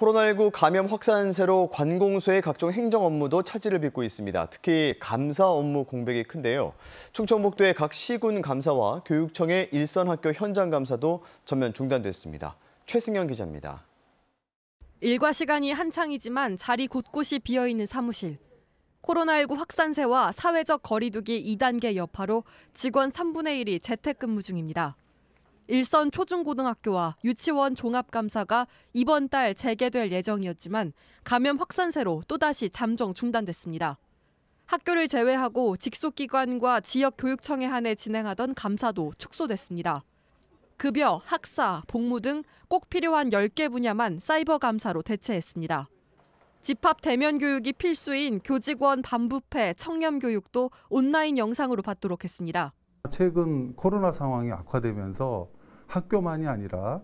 코로나19 감염 확산세로 관공서의 각종 행정 업무도 차질을 빚고 있습니다. 특히 감사 업무 공백이 큰데요. 충청북도의 각 시군 감사와 교육청의 일선 학교 현장 감사도 전면 중단됐습니다. 최승현 기자입니다. 일과 시간이 한창이지만 자리 곳곳이 비어있는 사무실. 코로나19 확산세와 사회적 거리두기 2단계 여파로 직원 3분의 1이 재택근무 중입니다. 일선 초중고등학교와 유치원 종합감사가 이번 달 재개될 예정이었지만 감염 확산세로 또다시 잠정 중단됐습니다. 학교를 제외하고 직속기관과 지역교육청에 한해 진행하던 감사도 축소됐습니다. 급여, 학사, 복무 등 꼭 필요한 10개 분야만 사이버 감사로 대체했습니다. 집합 대면 교육이 필수인 교직원 반부패 청렴 교육도 온라인 영상으로 받도록 했습니다. 최근 코로나 상황이 악화되면서 학교만이 아니라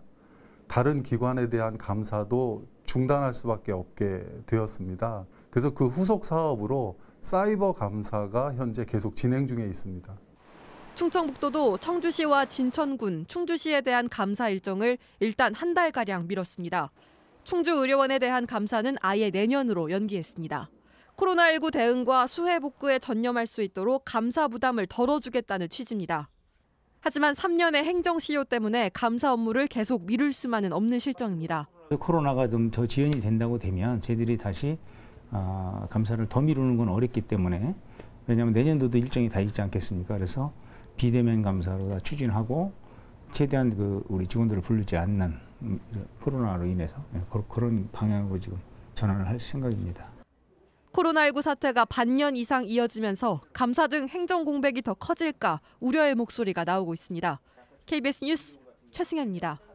다른 기관에 대한 감사도 중단할 수밖에 없게 되었습니다. 그래서 그 후속 사업으로 사이버 감사가 현재 계속 진행 중에 있습니다. 충청북도도 청주시와 진천군, 충주시에 대한 감사 일정을 일단 한 달가량 미뤘습니다. 충주의료원에 대한 감사는 아예 내년으로 연기했습니다. 코로나19 대응과 수해 복구에 전념할 수 있도록 감사 부담을 덜어주겠다는 취지입니다. 하지만 3년의 행정 시효 때문에 감사 업무를 계속 미룰 수만은 없는 실정입니다. 코로나가 좀 더 지연이 된다고 되면 저희들이 다시 아, 감사를 더 미루는 건 어렵기 때문에 왜냐하면 내년도도 일정이 다 있지 않겠습니까? 그래서 비대면 감사로 다 추진하고 최대한 그 우리 직원들을 불리지 않는 코로나로 인해서 네, 그런 방향으로 지금 전환을 할 생각입니다. 코로나19 사태가 반년 이상 이어지면서 감사 등 행정 공백이 더 커질까 우려의 목소리가 나오고 있습니다. KBS 뉴스 최승현입니다.